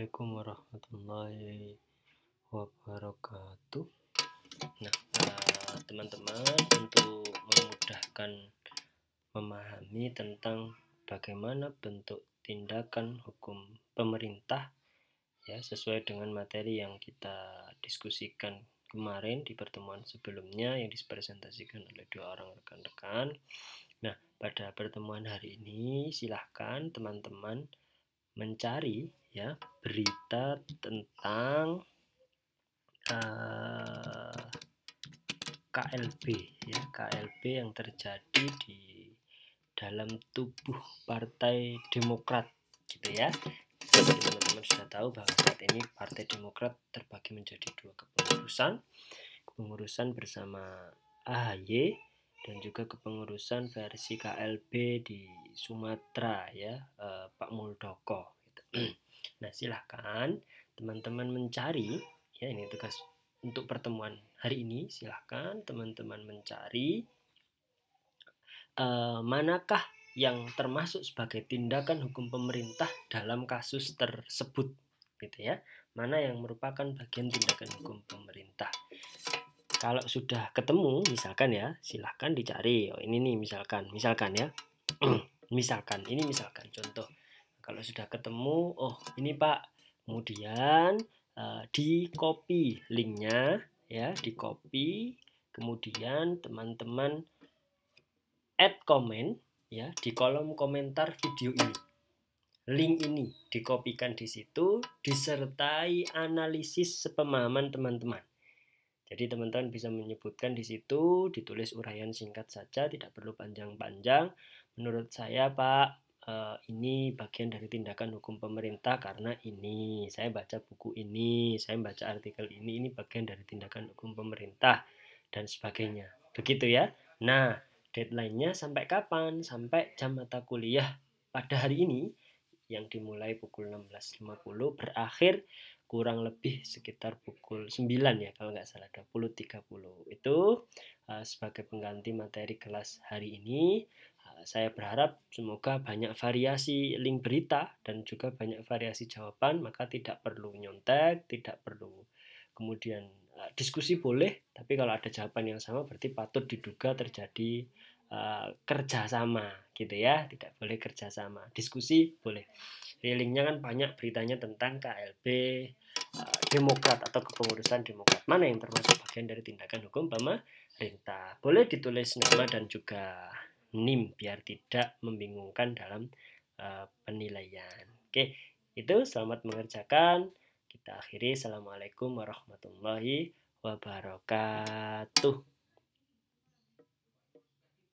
Assalamualaikum warahmatullahi wabarakatuh. Nah, eh, teman-teman, untuk memudahkan memahami tentang bagaimana bentuk tindakan hukum pemerintah ya sesuai dengan materi yang kita diskusikan kemarin di pertemuan sebelumnya yang dipresentasikan oleh dua orang rekan-rekan. Nah, pada pertemuan hari ini silahkan teman-teman mencari ya berita tentang uh, eh, KLB ya KLB yang terjadi di dalam tubuh Partai Demokrat gitu ya jadi teman-teman sudah tahu bahwa saat ini Partai Demokrat terbagi menjadi dua kepengurusan kepengurusan bersama AHY dan juga kepengurusan versi KLB di Sumatera ya uh, Pak Muldoko gitu. Nah, silahkan teman-teman mencari, ya ini tugas untuk pertemuan hari ini, silahkan teman-teman mencari uh, manakah yang termasuk sebagai tindakan hukum pemerintah dalam kasus tersebut, gitu ya. Mana yang merupakan bagian tindakan hukum pemerintah. Kalau sudah ketemu, misalkan ya, silahkan dicari. Oh, ini nih misalkan, misalkan ya, misalkan, ini misalkan contoh kalau sudah ketemu, oh ini Pak. Kemudian uh, di copy linknya ya, di copy. Kemudian teman-teman add comment ya di kolom komentar video ini. Link ini dikopikan di situ disertai analisis sepemahaman teman-teman. Jadi teman-teman bisa menyebutkan di situ, ditulis uraian singkat saja, tidak perlu panjang-panjang. Menurut saya Pak, Eh, ini bagian dari tindakan hukum pemerintah karena ini saya baca buku ini saya baca artikel ini ini bagian dari tindakan hukum pemerintah dan sebagainya begitu ya nah deadline-nya sampai kapan sampai jam mata kuliah pada hari ini yang dimulai pukul 16.50 berakhir kurang lebih sekitar pukul 9 ya kalau nggak salah 20.30 itu uh, sebagai pengganti materi kelas hari ini Eh, saya berharap semoga banyak variasi link berita dan juga banyak variasi jawaban, maka tidak perlu nyontek, tidak perlu kemudian eh, diskusi boleh, tapi kalau ada jawaban yang sama berarti patut diduga terjadi uh, kerjasama gitu ya, tidak boleh kerjasama, diskusi boleh. Linknya kan banyak beritanya tentang KLB, Demokrat atau kepengurusan Demokrat mana yang termasuk bagian dari tindakan hukum pemerintah. Boleh ditulis nama dan juga NIM biar tidak membingungkan dalam uh, penilaian. Oke, itu selamat mengerjakan. Kita akhiri. Assalamualaikum warahmatullahi wabarakatuh.